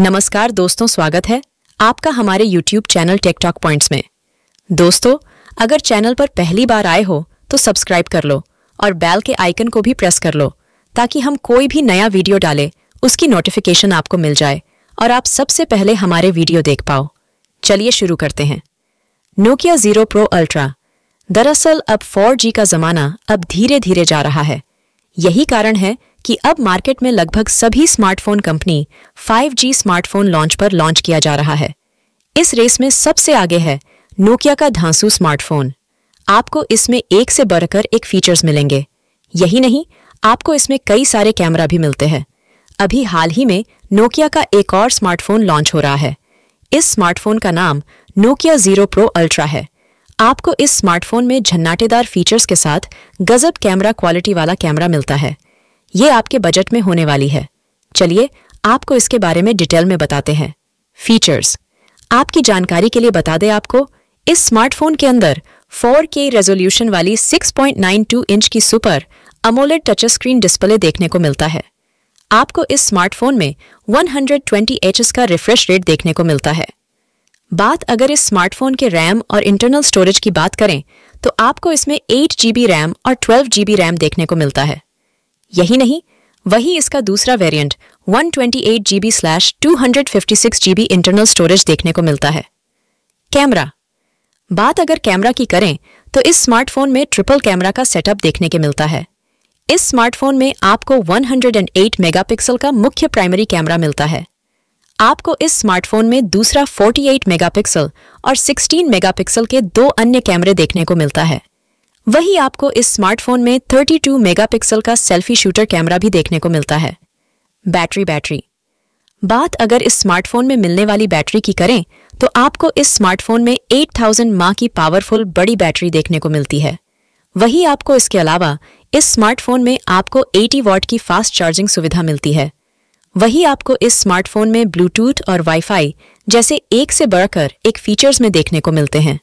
नमस्कार दोस्तों स्वागत है आपका हमारे YouTube चैनल टेकटॉक पॉइंट में दोस्तों अगर चैनल पर पहली बार आए हो तो सब्सक्राइब कर लो और बेल के आइकन को भी प्रेस कर लो ताकि हम कोई भी नया वीडियो डाले उसकी नोटिफिकेशन आपको मिल जाए और आप सबसे पहले हमारे वीडियो देख पाओ चलिए शुरू करते हैं नोकिया जीरो प्रो अल्ट्रा दरअसल अब 4G का जमाना अब धीरे धीरे जा रहा है यही कारण है कि अब मार्केट में लगभग सभी smartphone company 5G smartphone launch पर लॉन्च किया जा रहा है इस रेस में सबसे आगे है नोकिया का धांसू स्मार्टफोन आपको इसमें एक से बढ़कर एक फीचर्स मिलेंगे यही नहीं आपको इसमें कई सारे कैमरा भी मिलते हैं अभी हाल ही में नोकिया का एक और स्मार्टफोन लॉन्च हो रहा है इस स्मार्टफोन का नाम नोकिया जीरो प्रो अल्ट्रा है आपको इस स्मार्टफोन में झन्नाटेदार फीचर्स के साथ गजब कैमरा क्वालिटी वाला कैमरा मिलता है ये आपके बजट में होने वाली है चलिए आपको इसके बारे में डिटेल में बताते हैं फीचर्स आपकी जानकारी के लिए बता दें आपको इस स्मार्टफोन के अंदर 4K रेजोल्यूशन वाली 6.92 इंच की super AMOLED touch screen display देखने को मिलता है आपको इस स्मार्टफोन में 120 Hz का रिफ्रेश रेट देखने को मिलता है बात अगर इस स्मार्टफोन के रैम और इंटरनल स्टोरेज की बात करें तो आपको इसमें 8 GB रैम और ट्वेल्व GB रैम देखने को मिलता है यही नहीं वही इसका दूसरा variant 128 twenty slash two GB internal storage देखने को मिलता है कैमरा बात अगर कैमरा की करें तो इस स्मार्टफोन में ट्रिपल कैमरा का सेटअप देखने के मिलता है इस स्मार्टफोन में आपको 108 मेगापिक्सल का मुख्य प्राइमरी कैमरा मिलता है आपको इस स्मार्टफोन में दूसरा 48 मेगापिक्सल और 16 मेगापिक्सल के दो अन्य कैमरे देखने को मिलता है वहीं आपको इस स्मार्टफोन में 32 मेगापिक्सल का सेल्फी शूटर कैमरा भी देखने को मिलता है बैटरी बैटरी बात अगर इस स्मार्टफोन में मिलने वाली बैटरी की करें तो आपको इस स्मार्टफोन में 8000 माँ की पावरफुल बड़ी बैटरी देखने को मिलती है वहीं आपको इसके अलावा इस स्मार्टफोन में आपको 80 वॉट की फास्ट चार्जिंग सुविधा मिलती है वहीं आपको इस स्मार्टफोन में ब्लूटूथ और वाईफाई जैसे एक से बढ़कर एक फीचर्स में देखने को मिलते हैं